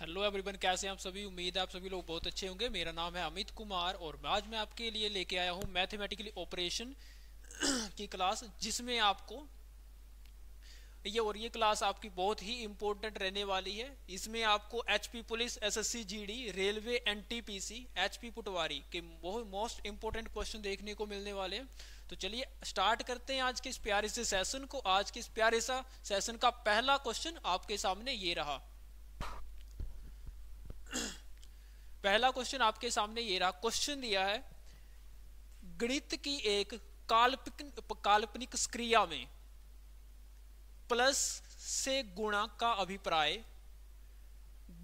Hello everyone कैसे हैं आप सभी उम्मीद है आप सभी लोग बहुत अच्छे होंगे मेरा नाम है अमित कुमार और आज मैं आपके लिए लेके आया हूं मैथमेटिकली ऑपरेशन की क्लास जिसमें आपको ये और ये क्लास आपकी बहुत ही इम्पोर्टेंट रहने वाली है इसमें आपको HP police SSC GD railway NTPC HP पुटवारी के बहुत मोस्ट इम्पोर्टेंट क्वेश्चन देखने को मिलने वाले हैं तो चलिए स्टार्ट करते हैं आज के इस प्यारे से सेशन को आज के इस प्यारे सा सेशन का पहला क्वेश्चन आपके सामने ये रहा पहला क्वेश्चन आपके सामने ये रहा क्वेश्चन दिया है गणित की एक काल्पनिक काल्पनिक क्रिया में प्लस से गुणा का अभिप्राय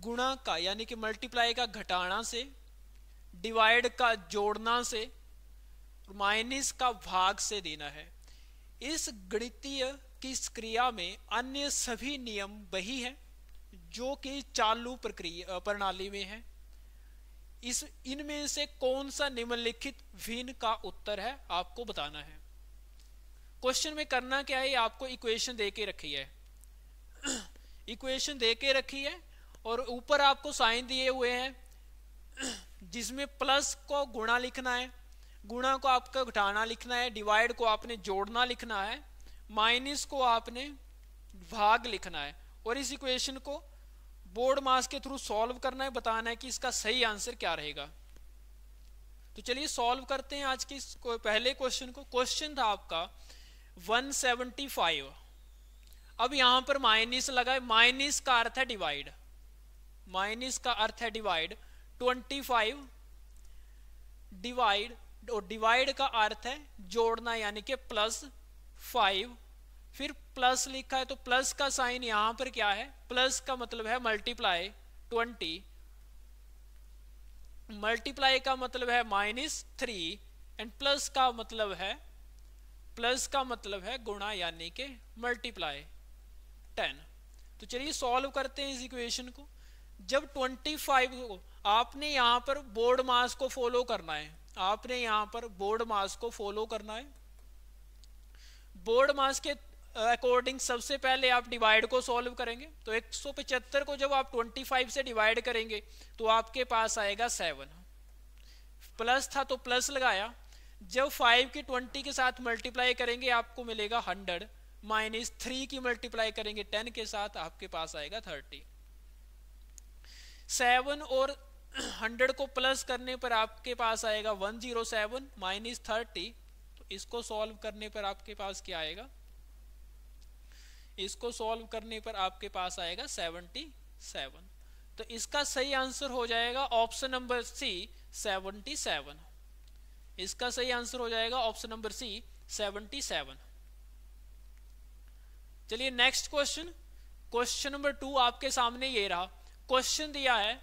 गुणा का यानी कि मल्टीप्लाई का घटाना से डिवाइड का जोड़ना से माइनस का भाग से देना है इस गणितीय की क्रिया में अन्य सभी नियम वही हैं जो कि चालू प्रक्रिया प्रणाली में है इस इनमें से कौन सा निम्नलिखित भिन्न का उत्तर है आपको बताना है क्वेश्चन में करना क्या है आपको इक्वेशन दे के रखी है इक्वेशन दे के रखी है और ऊपर आपको साइन दिए हुए हैं जिसमें प्लस को गुणा लिखना है गुणा को आपका घटाना लिखना है डिवाइड को आपने जोड़ना लिखना है माइनस को आपने भाग लिखना है और इस इक्वेशन को बोर्ड मास के थ्रू सॉल्व करना है बताना है कि इसका सही आंसर क्या रहेगा तो चलिए सॉल्व करते हैं आज के पहले क्वेश्चन को क्वेश्चन था आपका 175 अब यहां पर माइनस लगा माइनस का अर्थ है डिवाइड माइनस का अर्थ है डिवाइड 25 डिवाइड और डिवाइड का अर्थ है जोड़ना यानी कि प्लस फाइव फिर प्लस लिखा है तो प्लस का साइन यहां पर क्या है प्लस का मतलब है मल्टीप्लाई ट्वेंटी मल्टीप्लाई का मतलब है माइनस थ्री एंड प्लस का मतलब है प्लस का मतलब है गुणा यानी के मल्टीप्लाई टेन तो चलिए सॉल्व करते हैं इस इक्वेशन को जब ट्वेंटी फाइव आपने यहां पर बोर्ड मास को फॉलो करना है आपने यहां पर बोर्ड मास को फॉलो करना है बोर्ड मास के अकॉर्डिंग सबसे पहले आप डिवाइड को सॉल्व करेंगे तो एक को जब आप 25 से डिवाइड करेंगे तो आपके पास आएगा सेवन प्लस था तो प्लस लगाया जब फाइव की ट्वेंटी के साथ मल्टीप्लाई करेंगे आपको मिलेगा हंड्रेड माइनस थ्री की मल्टीप्लाई करेंगे टेन के साथ आपके पास आएगा थर्टी सेवन और हंड्रेड को प्लस करने पर आपके पास आएगा one zero seven minus thirty तो इसको सॉल्व करने पर आपके पास क्या आएगा इसको सॉल्व करने पर आपके पास आएगा सेवनटी सेवन तो इसका सही आंसर हो जाएगा option number C seventy seven इसका सही आंसर हो जाएगा option number C seventy seven चलिए next question question number two आपके सामने ये रहा क्वेश्चन दिया है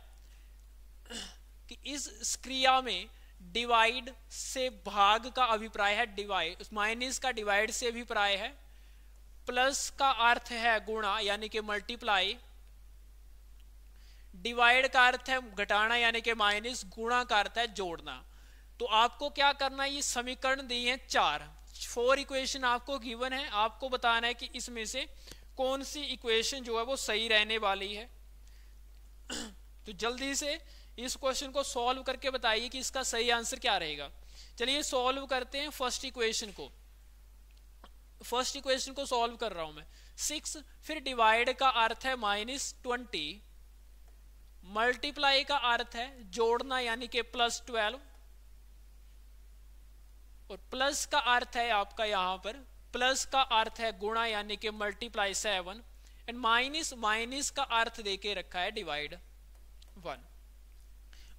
कि इस क्रिया में डिवाइड से भाग का अभिप्राय है डिवाइड माइनस का डिवाइड से अभिप्राय है प्लस का अर्थ है गुणा यानी कि मल्टीप्लाई डिवाइड का अर्थ है घटाना यानी कि माइनस गुणा का अर्थ है जोड़ना तो आपको क्या करना है ये समीकरण दिए हैं चार फोर इक्वेशन आपको गिवन है आपको बताना है कि इसमें से कौन सी इक्वेशन जो है वो सही रहने वाली है तो जल्दी से इस क्वेश्चन को सॉल्व करके बताइए कि इसका सही आंसर क्या रहेगा चलिए सॉल्व करते हैं फर्स्ट इक्वेशन को फर्स्ट इक्वेशन को सॉल्व कर रहा हूं मैं सिक्स फिर डिवाइड का अर्थ है माइनस ट्वेंटी मल्टीप्लाई का अर्थ है जोड़ना यानी कि प्लस ट्वेल्व और प्लस का अर्थ है आपका यहां पर प्लस का अर्थ है गुणा यानी कि multiply seven and minus minus का अर्थ देके रखा है डिवाइड वन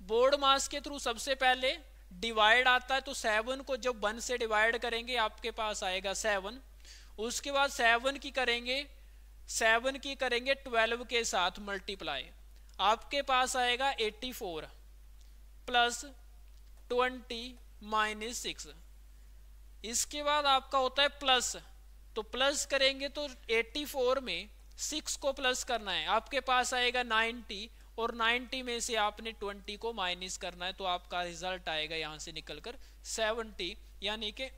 बोर्ड मास के थ्रू सबसे पहले डिवाइड आता है तो सेवन को जब वन से डिवाइड करेंगे आपके पास आएगा सेवन उसके बाद सेवन की करेंगे सेवन की करेंगे ट्वेल्व के साथ मल्टीप्लाई आपके पास आएगा eighty four plus twenty minus six इसके बाद आपका होता है प्लस तो प्लस करेंगे तो एट्टी फोर में सिक्स को प्लस करना है आपके पास आएगा नाइन्टी और नाइन्टी में से आपने ट्वेंटी को माइनस करना है तो आपका रिजल्ट आएगा यहां से निकलकर सेवनटी यानी कि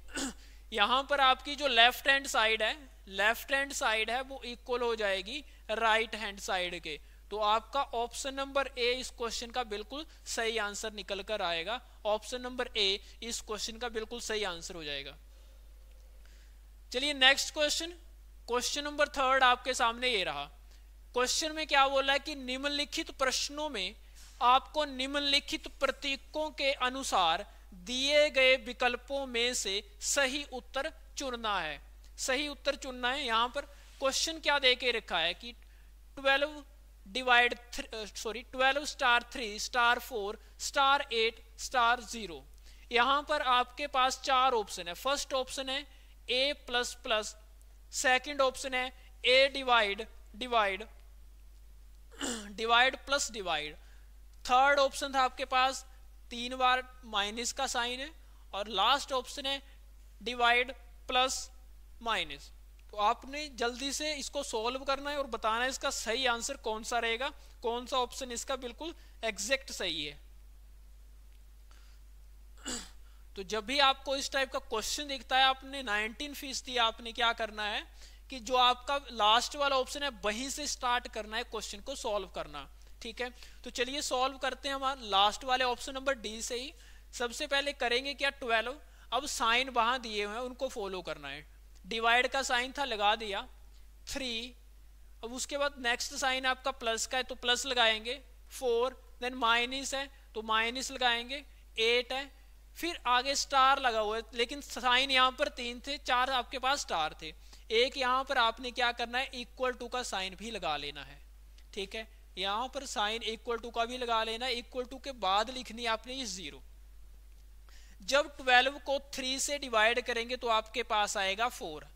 यहां पर आपकी जो लेफ्ट हैंड साइड है लेफ्ट हैंड साइड है वो इक्वल हो जाएगी राइट हैंड साइड के तो आपका ऑप्शन नंबर ए इस क्वेश्चन का बिल्कुल सही आंसर निकल कर आएगा ऑप्शन नंबर ए इस क्वेश्चन का बिल्कुल सही आंसर हो जाएगा चलिए next question question number third आपके सामने ये रहा क्वेश्चन में क्या बोला है कि निम्नलिखित प्रश्नों में आपको निम्नलिखित प्रतीकों के अनुसार दिए गए विकल्पों में से सही उत्तर चुनना है सही उत्तर चुनना है यहां पर क्वेश्चन क्या दे के रखा है कि twelve divide sorry twelve star three star four star eight star zero यहां पर आपके पास चार ऑप्शन है फर्स्ट ऑप्शन है A plus plus second option है A divide divide divide plus divide third option था आपके पास तीन बार माइनस का साइन है और लास्ट ऑप्शन है डिवाइड प्लस माइनस तो आपने जल्दी से इसको सॉल्व करना है और बताना है इसका सही आंसर कौन सा रहेगा कौन सा ऑप्शन इसका बिल्कुल एग्जैक्ट सही है तो जब भी आपको इस टाइप का क्वेश्चन दिखता है आपने 19 फीसदी आपने क्या करना है कि जो आपका लास्ट वाला ऑप्शन है वहीं से स्टार्ट करना है क्वेश्चन को सॉल्व करना ठीक है तो चलिए सॉल्व करते हैं हम लास्ट वाले ऑप्शन नंबर डी से ही सबसे पहले करेंगे क्या ट्वेल्व अब साइन वहां दिए हुए हैं उनको फॉलो करना है डिवाइड का साइन था लगा दिया थ्री अब उसके बाद नेक्स्ट साइन आपका प्लस का है तो प्लस लगाएंगे फोर देन माइनस है तो माइनस लगाएंगे एट है फिर आगे स्टार लगा हुआ है लेकिन साइन यहाँ पर तीन थे चार आपके पास स्टार थे एक यहाँ पर आपने क्या करना है इक्वल टू का साइन भी लगा लेना है ठीक है यहां पर साइन इक्वल टू का भी लगा लेना इक्वल टू के बाद लिखनी आपने ये जीरो जब ट्वेल्व को थ्री से डिवाइड करेंगे तो आपके पास आएगा four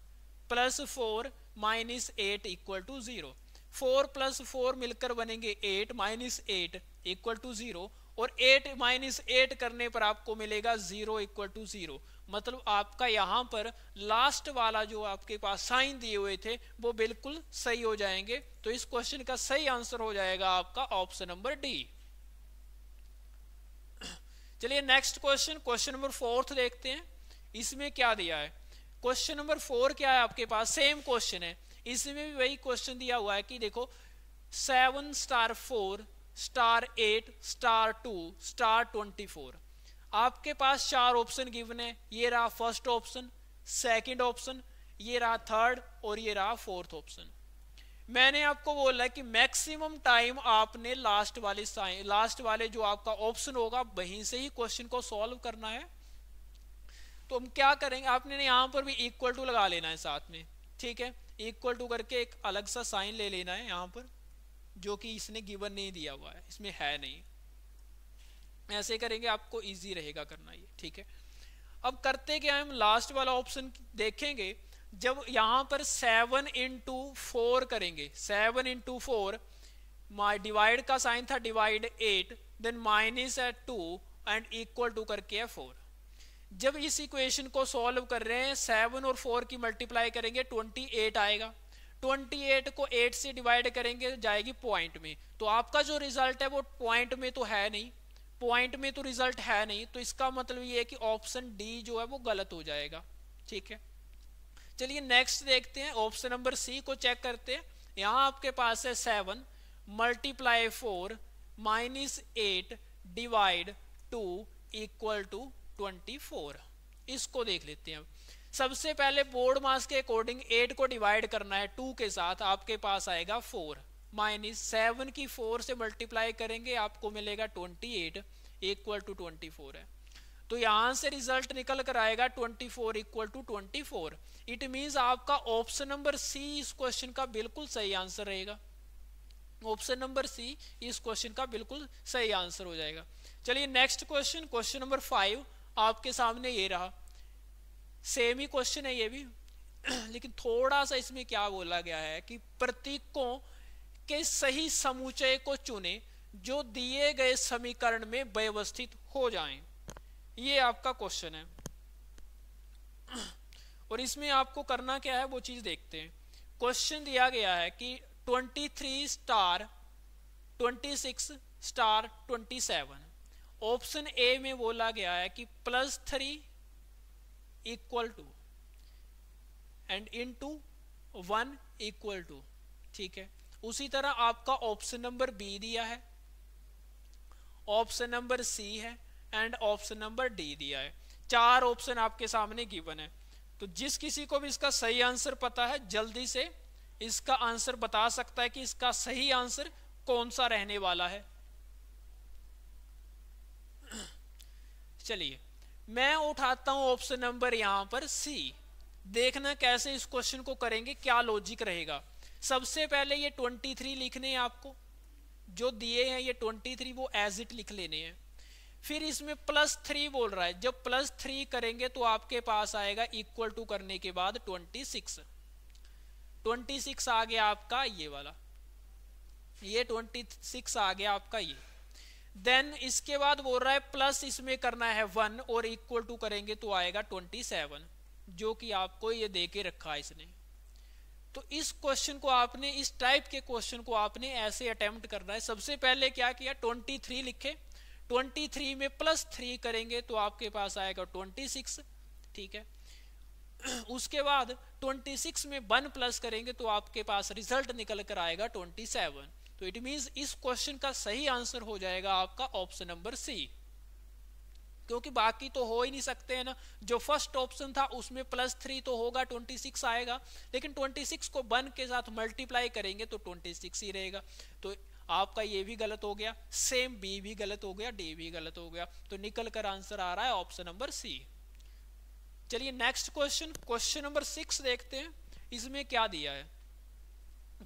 plus four minus eight equal to zero four plus four मिलकर बनेंगे eight minus eight equal to zero और एट माइनस एट करने पर आपको मिलेगा जीरो इक्वल टू जीरो मतलब आपका यहाँ पर लास्ट वाला जो आपके पास साइन दिए हुए थे वो बिल्कुल सही हो जाएंगे तो इस क्वेश्चन का सही आंसर हो जाएगा आपका ऑप्शन नंबर डी चलिए next question question number fourth देखते हैं इसमें क्या दिया है क्वेश्चन नंबर फोर क्या है आपके पास सेम क्वेश्चन है इसमें भी वही क्वेश्चन दिया हुआ है कि देखो seven star four star eight star two star twenty four आपके पास चार ऑप्शन गिवन है ये रहा फर्स्ट ऑप्शन सेकंड ऑप्शन ये रहा थर्ड और ये रहा फोर्थ ऑप्शन मैंने आपको बोला कि मैक्सिमम टाइम आपने लास्ट वाले लास्ट वाले जो आपका ऑप्शन होगा वहीं से ही क्वेश्चन को सॉल्व करना है तो हम क्या करेंगे आपने यहां पर भी इक्वल टू लगा लेना है साथ में ठीक है इक्वल टू करके एक अलग सा साइन ले लेना है यहां पर जो कि इसने गिवन नहीं दिया हुआ है इसमें है नहीं ऐसे करेंगे आपको इजी रहेगा करना ये ठीक है अब करते क्या हम लास्ट वाला ऑप्शन देखेंगे जब यहां पर सेवन इंटू फोर करेंगे सेवन इंटू फोर माई डिवाइड का साइन था डिवाइड एट देन माइनस है टू एंड इक्वल टू करके है फोर जब इस इक्वेशन को सॉल्व कर रहे हैं सेवन और फोर की मल्टीप्लाई करेंगे ट्वेंटी एट आएगा ट्वेंटी एट को एट से डिवाइड करेंगे जाएगी पॉइंट में तो आपका जो रिजल्ट है वो पॉइंट में तो है नहीं पॉइंट में तो रिजल्ट है नहीं तो इसका मतलब ये है कि ऑप्शन डी जो है वो गलत हो जाएगा ठीक है चलिए नेक्स्ट देखते हैं ऑप्शन नंबर सी को चेक करते हैं यहां आपके पास है seven multiply four minus eight divide two equal to twenty four इसको देख लेते हैं सबसे पहले बोर्ड मास के अकॉर्डिंग एट को डिवाइड करना है टू के साथ आपके पास आएगा फोर माइनस सेवन की फोर से मल्टीप्लाई करेंगे आपको मिलेगा twenty eight equal to twenty four है तो यहां से रिजल्ट निकल कर आएगा twenty four equal to twenty four it means आपका ऑप्शन नंबर सी इस क्वेश्चन का बिल्कुल सही आंसर रहेगा ऑप्शन नंबर सी इस क्वेश्चन का बिल्कुल सही आंसर हो जाएगा चलिए next question question number five आपके सामने ये रहा सेम ही क्वेश्चन है ये भी लेकिन थोड़ा सा इसमें क्या बोला गया है कि प्रतीकों के सही समुचय को चुने जो दिए गए समीकरण में व्यवस्थित हो जाएं। ये आपका क्वेश्चन है और इसमें आपको करना क्या है वो चीज देखते हैं क्वेश्चन दिया गया है कि 23 स्टार 26 स्टार 27 ऑप्शन ए में बोला गया है कि plus three equal to and into one equal to ठीक है उसी तरह आपका ऑप्शन नंबर बी दिया है ऑप्शन नंबर सी है एंड ऑप्शन नंबर डी दिया है चार ऑप्शन आपके सामने गिवन है तो जिस किसी को भी इसका सही आंसर पता है जल्दी से इसका आंसर बता सकता है कि इसका सही आंसर कौन सा रहने वाला है चलिए मैं उठाता हूं ऑप्शन नंबर यहां पर सी देखना कैसे इस क्वेश्चन को करेंगे क्या लॉजिक रहेगा सबसे पहले ये 23 लिखने हैं आपको जो दिए हैं ये 23 वो एज इट लिख लेने हैं फिर इसमें प्लस थ्री बोल रहा है जब प्लस थ्री करेंगे तो आपके पास आएगा इक्वल टू करने के बाद 26 26 आ गया आपका ये वाला ये 26 आ गया आपका ये देन इसके बाद बोल रहा है प्लस इसमें करना है वन और इक्वल टू करेंगे तो आएगा 27 जो कि आपको ये दे के रखा है इसने तो इस क्वेश्चन को आपने इस टाइप के क्वेश्चन को आपने ऐसे अटेम्प्ट करना है सबसे पहले क्या किया 23 लिखे 23 में प्लस थ्री करेंगे तो आपके पास आएगा 26 ठीक है उसके बाद 26 में वन प्लस करेंगे तो आपके पास रिजल्ट निकल कर आएगा 27 तो इट मीन्स इस क्वेश्चन का सही आंसर हो जाएगा आपका ऑप्शन नंबर सी क्योंकि बाकी तो हो ही नहीं सकते हैं ना जो फर्स्ट ऑप्शन था उसमें प्लस थ्री तो होगा ट्वेंटी सिक्स आएगा लेकिन ट्वेंटी सिक्स को वन के साथ मल्टीप्लाई करेंगे तो ट्वेंटी सिक्स ही रहेगा तो आपका ये भी गलत हो गया सेम बी भी गलत हो गया डी भी गलत हो गया तो निकल कर आंसर आ रहा है ऑप्शन नंबर सी चलिए next question question number six देखते हैं इसमें क्या दिया है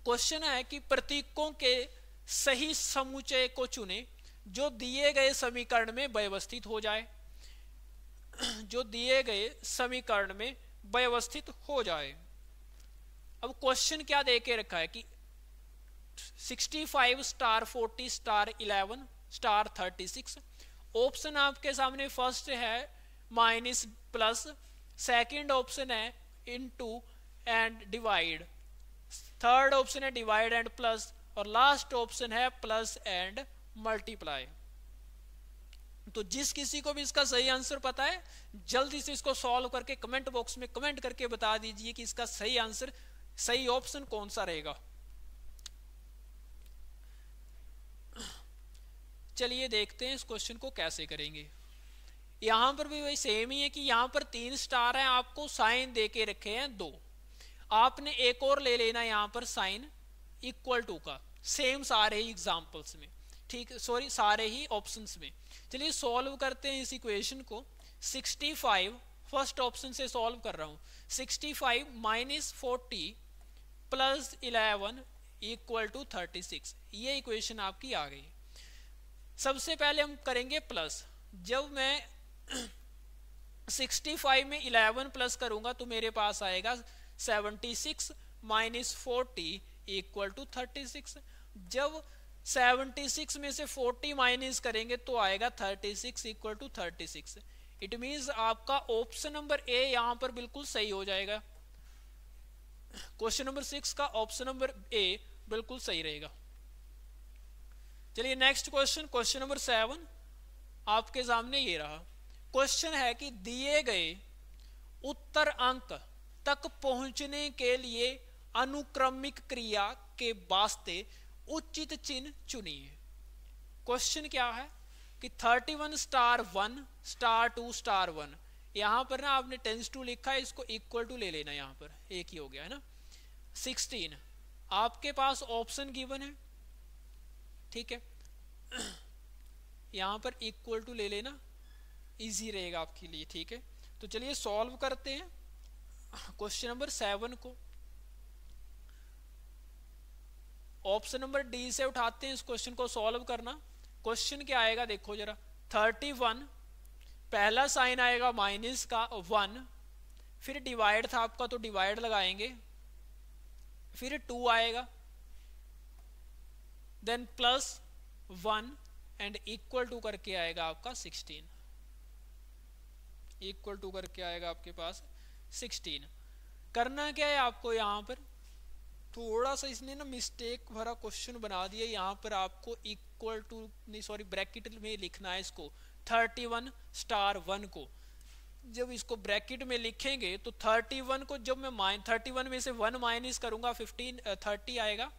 क्वेश्चन है कि प्रतीकों के सही समुचय को चुने जो दिए गए समीकरण में व्यवस्थित हो जाए जो दिए गए समीकरण में व्यवस्थित हो जाए अब क्वेश्चन क्या दे के रखा है कि 65 स्टार 40 स्टार 11 स्टार 36 ऑप्शन आपके सामने फर्स्ट है माइनस प्लस सेकंड ऑप्शन है into and divide third option है डिवाइड एंड प्लस और लास्ट ऑप्शन है प्लस एंड मल्टीप्लाई तो जिस किसी को भी इसका सही आंसर पता है जल्दी से इसको सॉल्व करके कमेंट बॉक्स में कमेंट करके बता दीजिए कि इसका सही आंसर सही ऑप्शन कौन सा रहेगा चलिए देखते हैं इस क्वेश्चन को कैसे करेंगे यहां पर भी वही सेम ही है कि यहां पर तीन स्टार हैं आपको साइन दे के रखे हैं दो आपने एक और ले लेना यहां पर साइन इक्वल टू का सेम सारे एग्जाम्पल्स में ठीक सॉरी सारे ही ऑप्शंस में चलिए सॉल्व करते हैं इस इक्वेशन को 65 फर्स्ट ऑप्शन से सॉल्व कर रहा हूँ 65 five minus forty plus eleven equal to thirty ये इक्वेशन आपकी आ गई सबसे पहले हम करेंगे प्लस जब मैं 65 में 11 प्लस करूंगा तो मेरे पास आएगा 76 six minus forty equal to thirty six जब 76 में से 40 माइनस करेंगे तो आएगा 36 six equal to thirty it means आपका ऑप्शन नंबर ए यहां पर बिल्कुल सही हो जाएगा क्वेश्चन नंबर सिक्स का ऑप्शन नंबर ए बिल्कुल सही रहेगा चलिए next question question number seven आपके सामने ये रहा क्वेश्चन है कि दिए गए उत्तर अंक तक पहुंचने के लिए अनुक्रमिक क्रिया के वास्ते उचित चिन्ह चुनिए क्वेश्चन क्या है कि 31 star one star two star one यहां पर ना आपने टेंस टू लिखा है इसको इक्वल टू ले लेना यहां पर एक ही हो गया है ना 16 आपके पास ऑप्शन गिवन है ठीक है यहां पर इक्वल टू ले लेना इजी रहेगा आपके लिए ठीक है तो चलिए सॉल्व करते हैं क्वेश्चन नंबर सेवन को ऑप्शन नंबर डी से उठाते हैं इस क्वेश्चन को सॉल्व करना क्वेश्चन क्या आएगा देखो जरा थर्टी वन पहला साइन आएगा माइनस का वन फिर डिवाइड था आपका तो डिवाइड लगाएंगे फिर टू आएगा then plus one and equal to करके आएगा आपका सिक्सटीन इक्वल टू करके आएगा आपके पास सिक्सटीन करना क्या है आपको यहां पर थोड़ा सा इसने ना मिस्टेक भरा क्वेश्चन बना दिया यहाँ पर आपको इक्वल टू नहीं सॉरी ब्रैकेट में लिखना है इसको 31 स्टार वन को जब इसको ब्रैकेट में लिखेंगे तो 31 को जब मैं माइन वन में से वन माइनस करूंगा 15 30 आएगा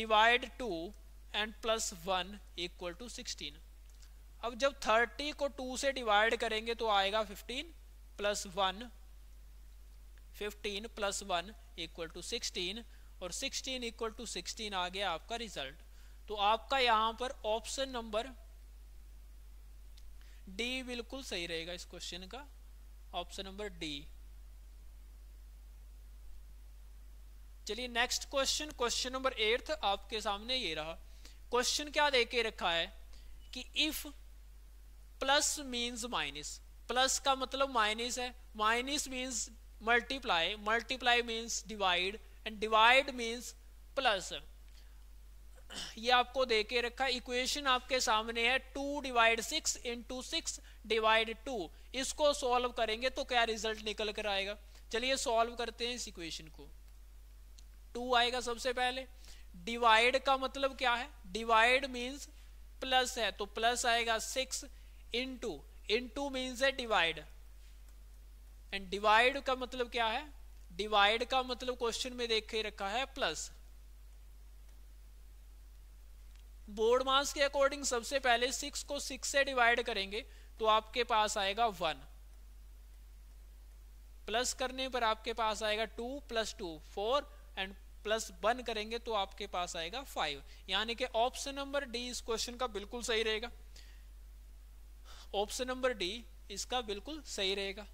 divide two and plus one equal to sixteen अब जब 30 को 2 से डिवाइड करेंगे तो आएगा 15 plus one fifteen plus one equal to sixteen और सिक्सटीन इक्वल टू सिक्सटीन आ गया आपका रिजल्ट तो आपका यहां पर ऑप्शन नंबर डी बिल्कुल सही रहेगा इस क्वेश्चन का ऑप्शन नंबर डी चलिए next question question number eight आपके सामने ये रहा क्वेश्चन क्या दे के रखा है कि if plus means minus plus का मतलब माइनस है minus means multiply multiply means divide and divide means plus ये आपको दे के रखा इक्वेशन आपके सामने है two divide six into six divide two इसको सॉल्व करेंगे तो क्या रिजल्ट निकल कर आएगा चलिए सॉल्व करते हैं इस इक्वेशन को टू आएगा सबसे पहले डिवाइड का मतलब क्या है डिवाइड मीन्स प्लस है तो प्लस आएगा सिक्स इंटू इंटू मीन्स है डिवाइड एंड डिवाइड का मतलब क्या है डिवाइड का मतलब क्वेश्चन में देख के रखा है प्लस बोर्ड मास के अकॉर्डिंग सबसे पहले सिक्स को सिक्स से डिवाइड करेंगे तो आपके पास आएगा वन प्लस करने पर आपके पास आएगा two plus two four and plus one करेंगे तो आपके पास आएगा फाइव यानी कि ऑप्शन नंबर डी इस क्वेश्चन का बिल्कुल सही रहेगा ऑप्शन नंबर डी इसका बिल्कुल सही रहेगा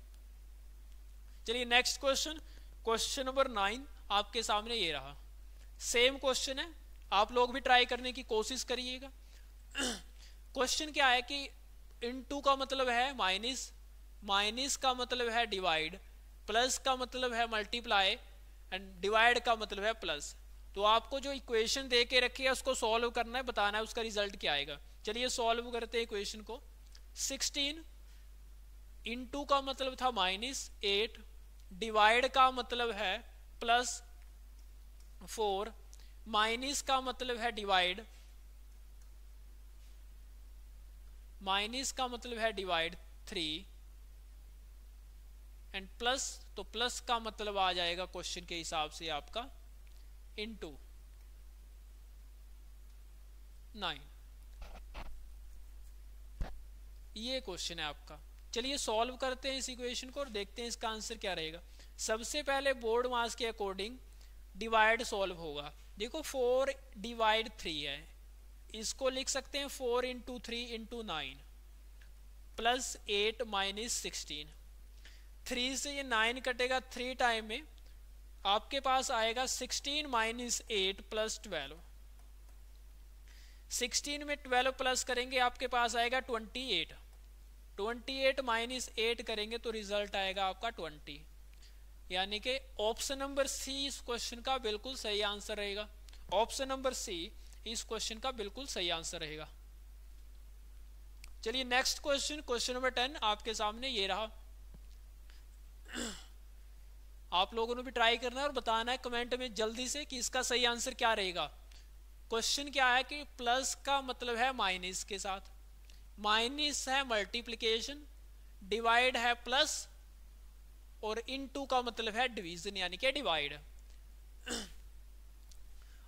चलिए next question question number nine आपके सामने ये रहा सेम क्वेश्चन है आप लोग भी ट्राई करने की कोशिश करिएगा क्वेश्चन क्या है कि इन टू का मतलब है माइनस माइनस का मतलब है डिवाइड प्लस का मतलब है मल्टीप्लाई एंड डिवाइड का मतलब है प्लस तो आपको जो इक्वेशन दे के रखी है उसको सॉल्व करना है बताना है उसका रिजल्ट क्या आएगा चलिए सॉल्व करते हैं इक्वेशन को 16 इनटू का मतलब था माइनस एट डिवाइड का मतलब है प्लस फोर माइनस का मतलब है डिवाइड माइनस का मतलब है डिवाइड थ्री एंड प्लस तो प्लस का मतलब आ जाएगा क्वेश्चन के हिसाब से आपका इनटू नाइन ये क्वेश्चन है आपका चलिए सॉल्व करते हैं इस इक्वेशन को और देखते हैं इसका आंसर क्या रहेगा सबसे पहले बोर्ड मास के अकॉर्डिंग डिवाइड सॉल्व होगा देखो फोर डिवाइड थ्री है इसको लिख सकते हैं four into three into nine plus eight minus sixteen three से ये नाइन कटेगा थ्री टाइम में आपके पास आएगा sixteen minus eight plus twelve sixteen में ट्वेल्व प्लस करेंगे आपके पास आएगा twenty eight twenty eight minus eight करेंगे तो रिजल्ट आएगा आपका ट्वेंटी यानी कि ऑप्शन नंबर सी इस क्वेश्चन का बिल्कुल सही आंसर रहेगा ऑप्शन नंबर सी इस क्वेश्चन का बिल्कुल सही आंसर रहेगा चलिए next question question number ten आपके सामने ये रहा आप लोगों ने भी ट्राई करना है और बताना है कमेंट में जल्दी से कि इसका सही आंसर क्या रहेगा क्वेश्चन क्या है कि प्लस का मतलब है माइनस के साथ माइनस है मल्टीप्लीकेशन डिवाइड है प्लस और इन टू का मतलब है डिवीजन यानी कि डिवाइड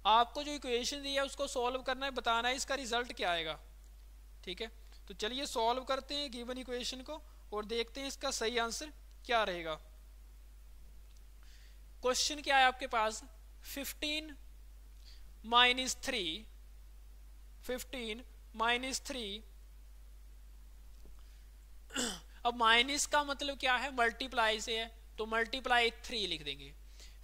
आपको जो इक्वेशन दी है उसको सॉल्व करना है बताना है इसका रिजल्ट क्या आएगा ठीक है तो चलिए सॉल्व करते हैं गिवन इक्वेशन को और देखते हैं इसका सही आंसर क्या रहेगा क्वेश्चन क्या है आपके पास 15 minus three fifteen minus three अब माइनस का मतलब क्या है मल्टीप्लाई से है तो मल्टीप्लाई थ्री लिख देंगे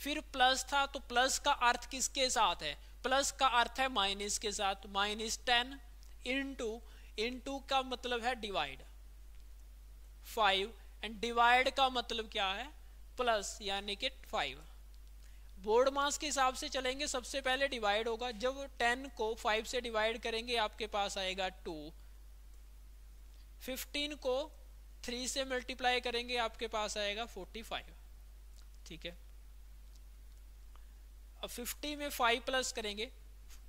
फिर प्लस था तो प्लस का अर्थ किसके साथ है प्लस का अर्थ है माइनस के साथ माइनस टेन इंटू इंटू का मतलब है डिवाइड फाइव एंड डिवाइड का मतलब क्या है प्लस यानी कि फाइव बोर्ड मास के हिसाब से चलेंगे सबसे पहले डिवाइड होगा जब टेन को फाइव से डिवाइड करेंगे आपके पास आएगा टू फिफ्टीन को थ्री से मल्टीप्लाई करेंगे आपके पास आएगा फोर्टी फाइव ठीक है अब फिफ्टी में फाइव प्लस करेंगे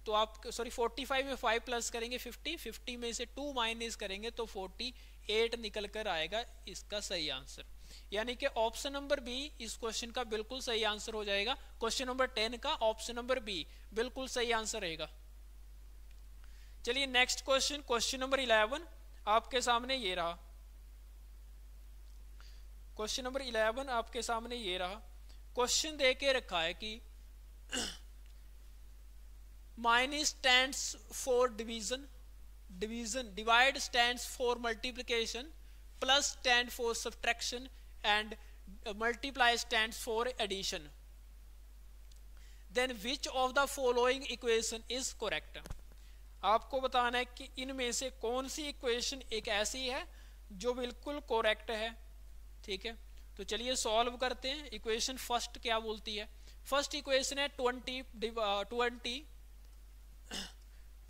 तो आप सॉरी फोर्टी फाइव में फाइव प्लस करेंगे फिफ्टी फिफ्टी में से टू माइनस करेंगे तो फोर्टी एट निकल कर आएगा इसका सही आंसर यानी कि ऑप्शन नंबर बी इस क्वेश्चन का बिल्कुल सही आंसर हो जाएगा क्वेश्चन नंबर टेन का ऑप्शन नंबर बी बिल्कुल सही आंसर रहेगा चलिए next question question number eleven आपके सामने ये रहा क्वेश्चन नंबर इलेवन आपके सामने ये रहा क्वेश्चन दे के रखा है कि minus stand for division division divide stand for multiplication plus stand for subtraction and multiply stand for addition then which of the following equation is correct आपको बताना है कि इनमें से कौन सी इक्वेशन एक ऐसी है जो बिल्कुल करेक्ट है ठीक है तो चलिए सॉल्व करते हैं इक्वेशन फर्स्ट क्या बोलती है फर्स्ट इक्वेशन है ट्वेंटी ट्वेंटी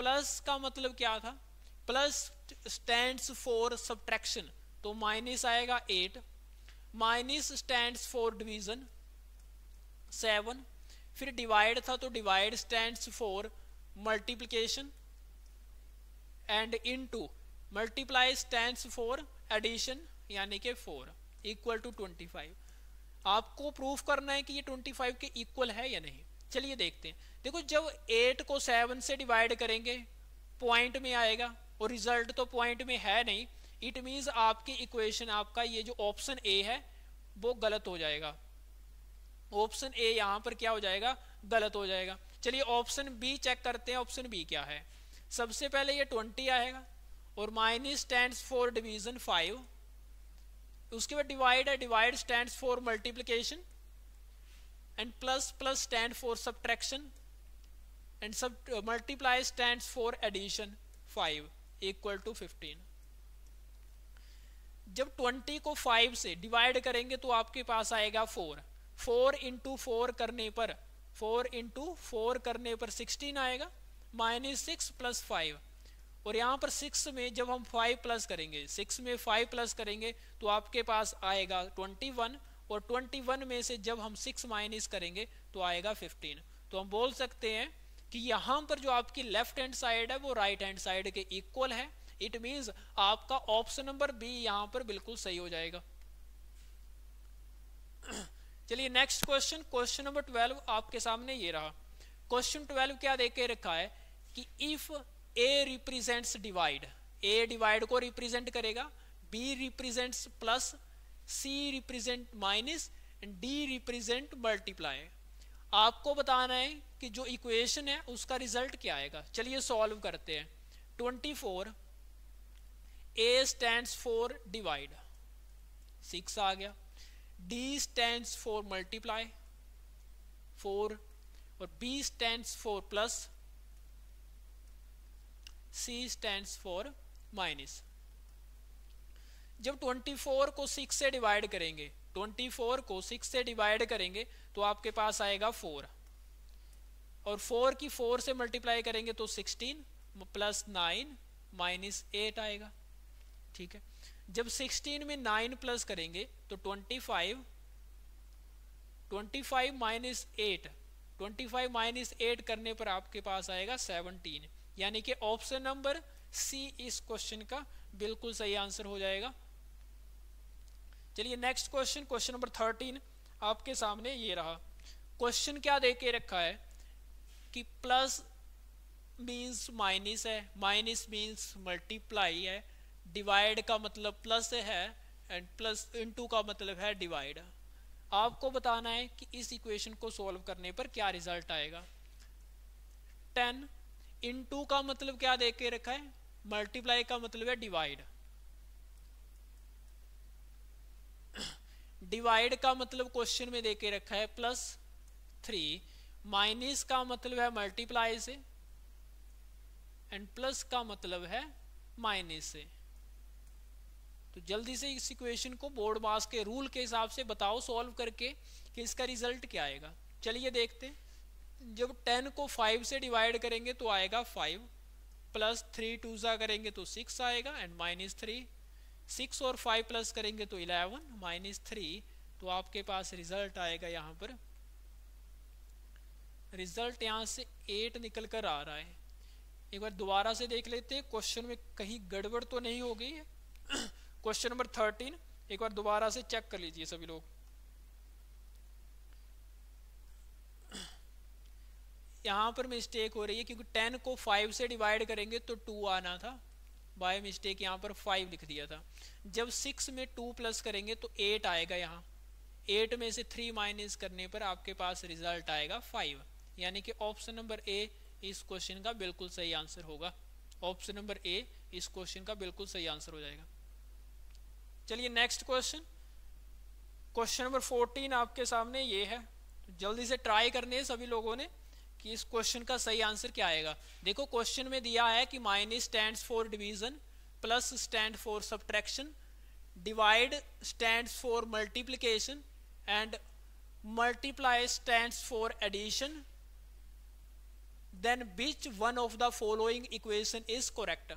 प्लस का मतलब क्या था प्लस स्टैंड फॉर सब्ट्रैक्शन तो माइनस आएगा eight minus stand for division seven फिर डिवाइड था तो divide stand for multiplication and into multiply stand for addition यानी कि four equal to twenty five आपको प्रूफ करना है कि ये ट्वेंटी फाइव के इक्वल है या नहीं चलिए देखते हैं देखो जब एट को सेवन से डिवाइड करेंगे पॉइंट में आएगा और रिजल्ट तो पॉइंट में है नहीं इट मीन्स आपकी इक्वेशन आपका ये जो ऑप्शन ए है वो गलत हो जाएगा ऑप्शन ए यहाँ पर क्या हो जाएगा गलत हो जाएगा चलिए ऑप्शन बी चेक करते हैं ऑप्शन बी क्या है सबसे पहले ये ट्वेंटी आएगा और minus stands for division five उसके बाद डिवाइड है divide stand for multiplication and plus plus stand for subtraction and सब multiply stand for addition five equal to fifteen जब ट्वेंटी को फाइव से डिवाइड करेंगे तो आपके पास आएगा फोर फोर इंटू फोर करने पर फोर इंटू फोर करने पर सिक्सटीन आएगा माइनस सिक्स प्लस फाइव और यहाँ पर सिक्स में जब हम फाइव प्लस करेंगे सिक्स में फाइव प्लस करेंगे तो आपके पास आएगा 21 और 21 में से जब हम 6 माइनस करेंगे तो आएगा 15 तो हम बोल सकते हैं कि यहाँ पर जो आपकी लेफ्ट हैंड साइड है वो राइट हैंड साइड के इक्वल है इट मीन्स आपका ऑप्शन नंबर बी यहाँ पर बिल्कुल सही हो जाएगा चलिए next question question number twelve आपके सामने ये रहा क्वेश्चन ट्वेल्व क्या देख के रखा है कि if A represents divide A divide को रिप्रेजेंट करेगा b represents plus c represent minus and d represent multiply आपको बताना है कि जो इक्वेशन है उसका रिजल्ट क्या आएगा चलिए सॉल्व करते हैं 24 four A stand for divide six आ गया d stand for multiply four और b stand for plus c stand for minus जब 24 को 6 से डिवाइड करेंगे 24 को 6 से डिवाइड करेंगे तो आपके पास आएगा 4 और 4 की 4 से मल्टीप्लाई करेंगे तो 16 प्लस नाइन माइनस एट आएगा ठीक है जब 16 में 9 प्लस करेंगे तो 25 25 minus eight twenty five minus eight करने पर आपके पास आएगा 17 यानी कि ऑप्शन नंबर सी इस क्वेश्चन का बिल्कुल सही आंसर हो जाएगा चलिए next question question number thirteen आपके सामने ये रहा क्वेश्चन क्या दे के रखा है कि प्लस मीन्स माइनस है माइनस मीन्स मल्टीप्लाई है डिवाइड का मतलब प्लस है एंड प्लस इनटू का मतलब है डिवाइड आपको बताना है कि इस इक्वेशन को सॉल्व करने पर क्या रिजल्ट आएगा टेन इनटू का मतलब क्या दे के रखा है मल्टीप्लाई का मतलब है डिवाइड डिवाइड का मतलब क्वेश्चन में दे के रखा है प्लस थ्री माइनस का मतलब है मल्टीप्लाई से एंड प्लस का मतलब है माइनस से तो जल्दी से इस इक्वेशन को बोर्ड मास के रूल के हिसाब से बताओ सॉल्व करके कि इसका रिजल्ट क्या आएगा चलिए देखते हैं जब टेन को फाइव से डिवाइड करेंगे तो आएगा फाइव प्लस थ्री टू सा करेंगे तो सिक्स आएगा एंड माइनस थ्री सिक्स और फाइव प्लस करेंगे तो इलेवन माइनस थ्री तो आपके पास रिजल्ट आएगा यहाँ पर रिजल्ट यहाँ से एट निकल कर आ रहा है एक बार दोबारा से देख लेते हैं क्वेश्चन में कहीं गड़बड़ तो नहीं हो गई है क्वेश्चन नंबर थर्टीन एक बार दोबारा से चेक कर लीजिए सभी लोग यहाँ पर मिस्टेक हो रही है क्योंकि टेन को फाइव से डिवाइड करेंगे तो टू आना था बाय मिस्टेक यहाँ पर फाइव लिख दिया था जब सिक्स में टू प्लस करेंगे तो एट आएगा यहाँ एट में से थ्री माइनस करने पर आपके पास रिजल्ट आएगा फाइव यानी कि ऑप्शन नंबर ए इस क्वेश्चन का बिल्कुल सही आंसर होगा ऑप्शन नंबर ए इस क्वेश्चन का बिल्कुल सही आंसर हो जाएगा चलिए next question question number fourteen आपके सामने ये है जल्दी से ट्राई करने सभी लोगों ने कि इस क्वेश्चन का सही आंसर क्या आएगा देखो क्वेश्चन में दिया है कि minus stand for division plus stand for subtraction divide stand for multiplication and multiply stand for addition then which one of the following equation is correct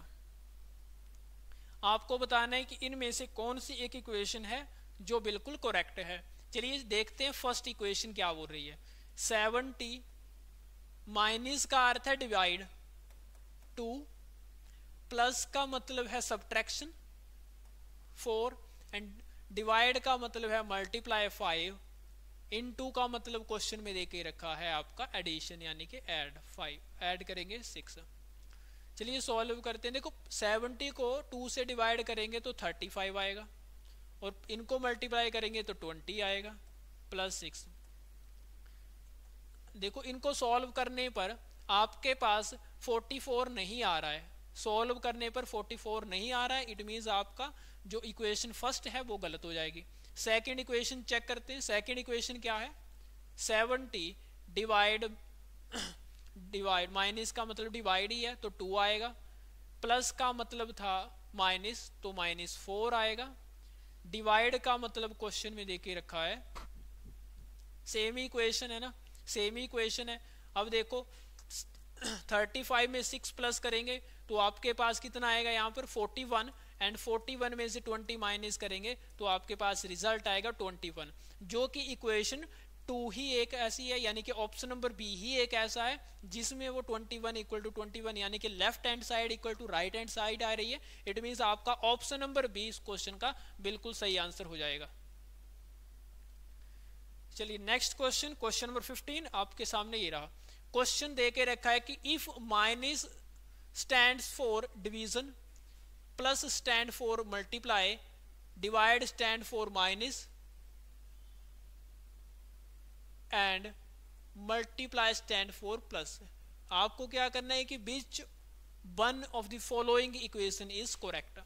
आपको बताना है कि इनमें से कौन सी एक इक्वेशन है जो बिल्कुल करेक्ट है चलिए देखते हैं फर्स्ट इक्वेशन क्या बोल रही है सेवन टी माइनस का अर्थ है डिवाइड टू प्लस का मतलब है सब्ट्रैक्शन फोर एंड डिवाइड का मतलब है मल्टीप्लाई फाइव इन टू का मतलब क्वेश्चन में देके रखा है आपका एडिशन यानी कि ऐड फाइव ऐड करेंगे सिक्स चलिए सॉल्व करते हैं देखो सेवेंटी को टू से डिवाइड करेंगे तो थर्टी फाइव आएगा और इनको मल्टीप्लाई करेंगे तो ट्वेंटी आएगा प्लस सिक्स देखो इनको सॉल्व करने पर आपके पास 44 नहीं आ रहा है सॉल्व करने पर 44 नहीं आ रहा है इट मीन्स आपका जो इक्वेशन फर्स्ट है वो गलत हो जाएगी सेकेंड इक्वेशन चेक करते हैं सेकेंड इक्वेशन क्या है 70 डिवाइड डिवाइड माइनस का मतलब डिवाइड ही है तो टू आएगा प्लस का मतलब था माइनस तो माइनस फोर आएगा डिवाइड का मतलब क्वेश्चन में देखे रखा है सेम इक्वेशन है ना सेम ही क्वेश्चन है अब देखो 35 में 6 प्लस करेंगे तो आपके पास कितना आएगा यहाँ पर 41 एंड 41 में से 20 माइनस करेंगे तो आपके पास रिजल्ट आएगा 21 जो कि इक्वेशन टू ही एक ऐसी है यानी कि ऑप्शन नंबर बी ही एक ऐसा है जिसमें वो 21 इक्वल टू ट्वेंटी यानी कि left hand side equal to right hand side आ रही है इट मीन्स आपका ऑप्शन नंबर बी इस क्वेश्चन का बिल्कुल सही आंसर हो जाएगा चलिए next question question number fifteen आपके सामने ये रहा क्वेश्चन दे के रखा है कि if minus stand for division plus stand for multiply divide stand for minus and multiply stand for plus आपको क्या करना है कि which one of the following equation is correct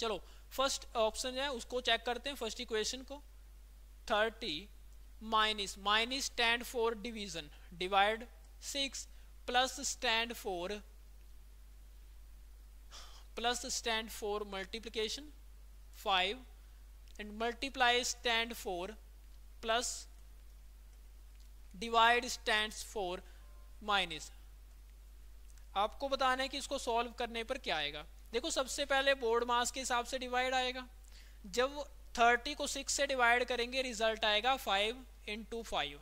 चलो फर्स्ट ऑप्शन है उसको चेक करते हैं फर्स्ट इक्वेशन को 30 minus minus stand for division divide 6 plus stand for plus stand for multiplication 5 and multiply stand for plus divide stands for minus आपको बताना है कि इसको सॉल्व करने पर क्या आएगा देखो सबसे पहले बोर्ड मास के हिसाब से डिवाइड आएगा जब थर्टी को सिक्स से डिवाइड करेंगे रिजल्ट आएगा five into five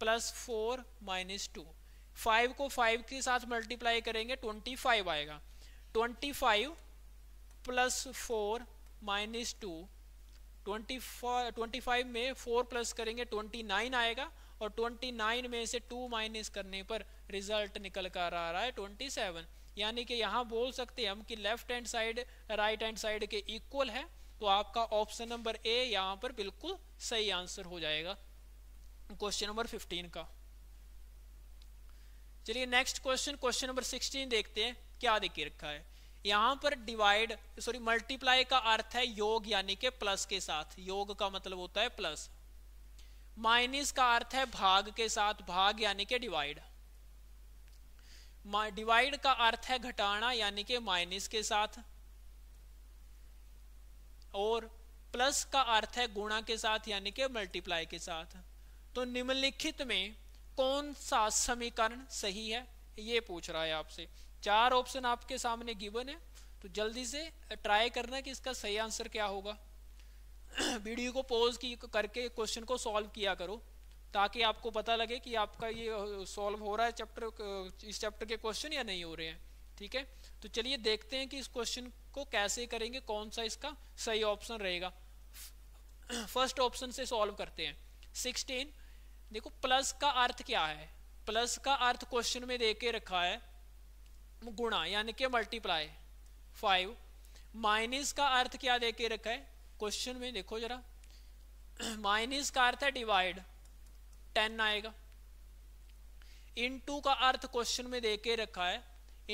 plus four minus two five को फाइव के साथ मल्टीप्लाई करेंगे ट्वेंटी फाइव आएगा twenty five plus four minus two twenty twenty five में फोर प्लस करेंगे ट्वेंटी नाइन आएगा और ट्वेंटी नाइन में से टू माइनस करने पर रिजल्ट निकल कर आ रहा है ट्वेंटी सेवन यानी कि यहाँ बोल सकते हैं हम कि left hand side right hand side के इक्वल है तो आपका ऑप्शन नंबर ए यहां पर बिल्कुल सही आंसर हो जाएगा क्वेश्चन नंबर फिफ्टीन का चलिए next question question number sixteen देखते हैं क्या देखे रखा है यहां पर डिवाइड सॉरी मल्टीप्लाई का अर्थ है योग यानी के प्लस के साथ योग का मतलब होता है प्लस माइनस का अर्थ है भाग के साथ भाग यानी के डिवाइड डिवाइड का अर्थ है घटाना यानी के माइनस के साथ और प्लस का अर्थ है गुणा के साथ यानी कि मल्टीप्लाई के साथ तो निम्नलिखित में कौन सा समीकरण सही है ये पूछ रहा है आपसे चार ऑप्शन आपके सामने गिवन है तो जल्दी से ट्राई करना कि इसका सही आंसर क्या होगा वीडियो को पॉज की करके क्वेश्चन को सॉल्व किया करो ताकि आपको पता लगे कि आपका ये सॉल्व हो रहा है चैप्टर इस चैप्टर के क्वेश्चन या नहीं हो रहे हैं ठीक है तो चलिए देखते हैं कि इस क्वेश्चन को कैसे करेंगे कौन सा इसका सही ऑप्शन रहेगा फर्स्ट ऑप्शन से सॉल्व करते हैं सिक्सटीन देखो प्लस का अर्थ क्या है प्लस का अर्थ क्वेश्चन में देके रखा है गुणा यानी कि मल्टीप्लाई फाइव माइनस का अर्थ क्या देके रखा है क्वेश्चन में देखो जरा माइनस का अर्थ है डिवाइड टेन आएगा इन टू का अर्थ क्वेश्चन में देके रखा है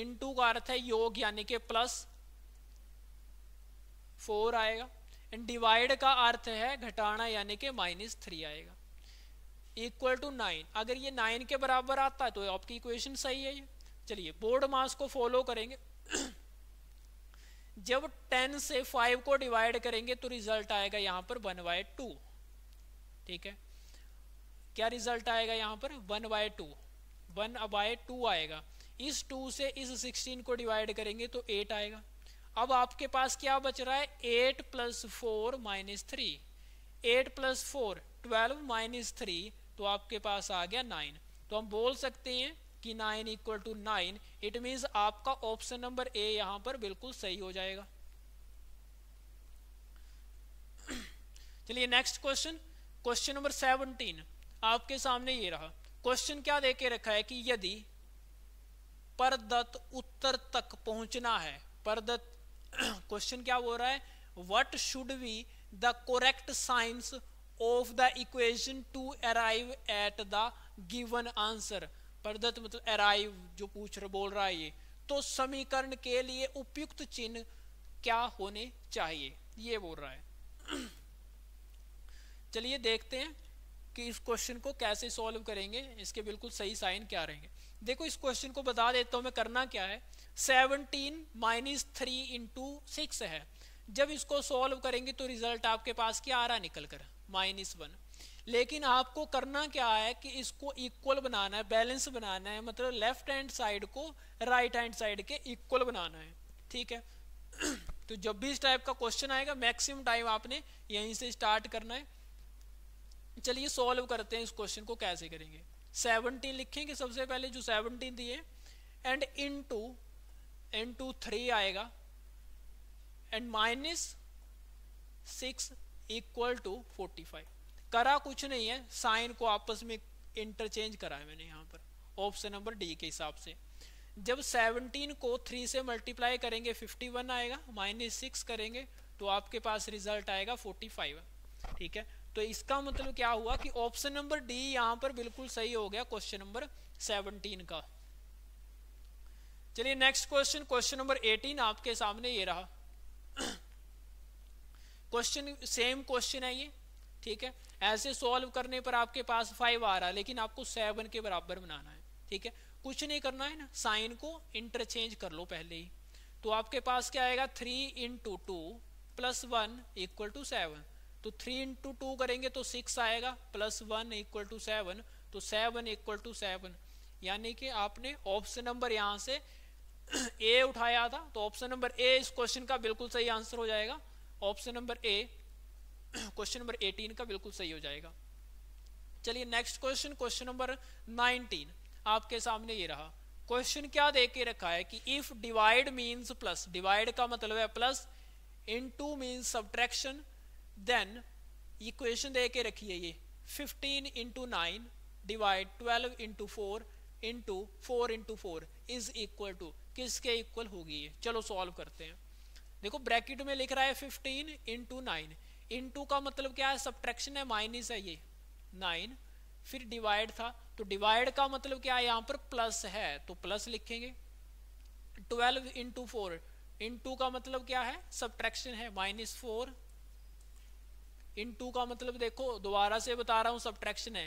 इन टू का अर्थ है योग यानी कि प्लस फोर आएगा एंड डिवाइड का अर्थ है घटाना यानी कि माइनस थ्री आएगा इक्वल टू नाइन अगर ये नाइन के बराबर आता है तो आपकी इक्वेशन सही है ये चलिए बोर्ड मास को फॉलो करेंगे जब टेन से फाइव को डिवाइड करेंगे तो रिजल्ट आएगा यहाँ पर वन बाय टू ठीक है क्या रिजल्ट आएगा यहाँ पर one by two one by two आएगा इस टू से इस सिक्सटीन को डिवाइड करेंगे तो एट आएगा अब आपके पास क्या बच रहा है eight plus four minus three eight plus four twelve minus three तो आपके पास आ गया नाइन तो हम बोल सकते हैं कि nine equal to nine it means आपका ऑप्शन नंबर ए यहां पर बिल्कुल सही हो जाएगा चलिए next question question number seventeen आपके सामने ये रहा क्वेश्चन क्या देके रखा है कि यदि परदत्त उत्तर तक पहुंचना है परदत्त क्वेश्चन क्या बोल रहा है what should be the correct signs of the equation to arrive at the given answer प्रदत्त मतलब अराइव जो पूछ रहे बोल रहा है ये तो समीकरण के लिए उपयुक्त चिन्ह क्या होने चाहिए ये बोल रहा है चलिए देखते हैं कि इस क्वेश्चन को कैसे सॉल्व करेंगे इसके बिल्कुल सही साइन क्या रहेंगे देखो इस क्वेश्चन को बता देता हूँ मैं करना क्या है seventeen minus three into six है जब इसको सॉल्व करेंगे तो रिजल्ट आपके पास क्या आ रहा निकल कर माइनस वन लेकिन आपको करना क्या है कि इसको इक्वल बनाना है बैलेंस बनाना है मतलब लेफ्ट हैंड साइड को राइट हैंड साइड के इक्वल बनाना है ठीक है तो जब भी इस टाइप का क्वेश्चन आएगा मैक्सिमम टाइम आपने यहीं से स्टार्ट करना है चलिए सॉल्व करते हैं इस क्वेश्चन को कैसे करेंगे सेवनटीन लिखेंगे सबसे पहले जो सेवनटीन दिए and into into three आएगा and minus six equal to forty five करा कुछ नहीं है साइन को आपस में इंटरचेंज करा है मैंने यहाँ पर ऑप्शन नंबर डी के हिसाब से जब 17 को 3 से मल्टीप्लाई करेंगे 51 आएगा माइनस सिक्स करेंगे तो आपके पास रिजल्ट आएगा 45 ठीक है तो इसका मतलब क्या हुआ कि ऑप्शन नंबर डी यहां पर बिल्कुल सही हो गया क्वेश्चन नंबर 17 का चलिए नेक्स्ट क्वेश्चन क्वेश्चन नंबर 18 आपके सामने ये रहा क्वेश्चन सेम क्वेश्चन है ये ठीक है ऐसे सॉल्व करने पर आपके पास फाइव आ रहा है लेकिन आपको सेवन के बराबर बनाना है ठीक है कुछ नहीं करना है ना साइन को इंटरचेंज कर लो पहले ही तो आपके पास क्या आएगा three into two plus one equal to seven तो थ्री इंटू टू करेंगे तो सिक्स आएगा plus one equal to seven तो सेवन इक्वल टू सेवन यानी कि आपने ऑप्शन नंबर यहाँ से ए उठाया था तो ऑप्शन नंबर ए इस क्वेश्चन का बिल्कुल सही आंसर हो जाएगा option number A question number eighteen का बिल्कुल सही हो जाएगा चलिए next question question number nineteen आपके सामने ये रहा क्वेश्चन क्या दे के रखा है कि if divide means plus divide का मतलब है plus into means subtraction then equation दे के रखिए ये 15 into nine divide twelve into four into four into four is equal to किसके इक्वल होगी ये चलो सॉल्व करते हैं देखो ब्रैकेट में लिख रहा है 15 इंटू नाइन इंटू का मतलब क्या है सब्ट्रैक्शन है माइनस है ये नाइन फिर डिवाइड था तो डिवाइड का मतलब क्या है यहाँ पर प्लस है तो प्लस लिखेंगे ट्वेल्व इंटू फोर इंटू का मतलब क्या है सब्ट्रैक्शन है माइनस फोर इन टू का मतलब देखो दोबारा से बता रहा हूं सब है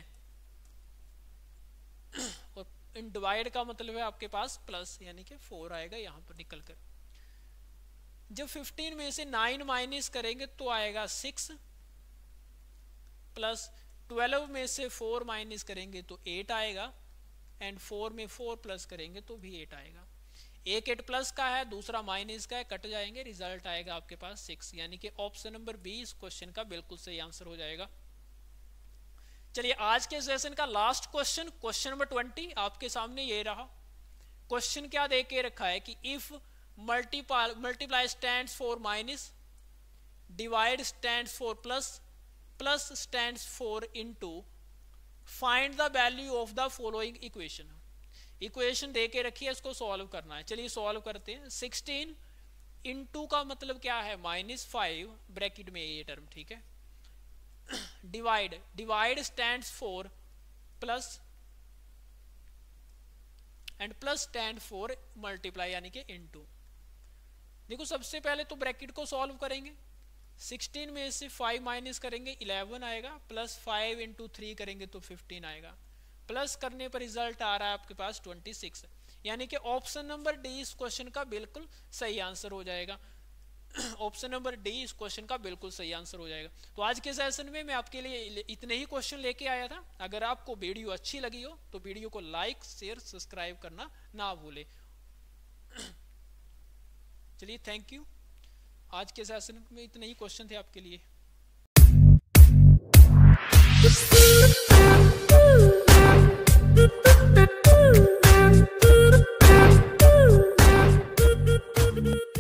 और इन डिवाइड का मतलब है आपके पास प्लस यानी कि फोर आएगा यहां पर निकल कर जब फिफ्टीन में से नाइन माइनस करेंगे तो आएगा सिक्स प्लस ट्वेल्व में से फोर माइनस करेंगे तो एट आएगा एंड फोर में फोर प्लस करेंगे तो भी एट आएगा एक एट प्लस का है दूसरा माइनस का है कट जाएंगे रिजल्ट आएगा आपके पास सिक्स यानी कि ऑप्शन नंबर बी इस क्वेश्चन का बिल्कुल सही आंसर हो जाएगा चलिए आज के सेशन का last question question number twenty आपके सामने ये रहा क्वेश्चन क्या दे के रखा है कि if multiple multiply stand for minus divide stand for plus plus stand for into find the value of the following equation equation दे के रखी है इसको सॉल्व करना है चलिए सॉल्व करते हैं सिक्सटीन इन टू का मतलब क्या है माइनस फाइव ब्रैकेट में ये टर्म ठीक है divide divide stand for plus and plus stand for multiply यानी कि इन टू देखो सबसे पहले तो ब्रैकेट को सॉल्व करेंगे 16 में से 5 माइनस करेंगे 11 आएगा प्लस 5 इंटू थ्री करेंगे तो 15 आएगा प्लस करने पर रिजल्ट आ रहा है आपके पास 26 यानी कि ऑप्शन नंबर डी इस क्वेश्चन का बिल्कुल सही आंसर हो जाएगा ऑप्शन नंबर डी इस क्वेश्चन का बिल्कुल सही आंसर हो जाएगा तो आज के सेशन में मैं आपके लिए इतने ही क्वेश्चन लेके आया था अगर आपको वीडियो अच्छी लगी हो तो वीडियो को लाइक शेयर सब्सक्राइब करना ना भूले चलिए थैंक यू आज के सेशन में इतने ही क्वेश्चन थे आपके लिए Thank you.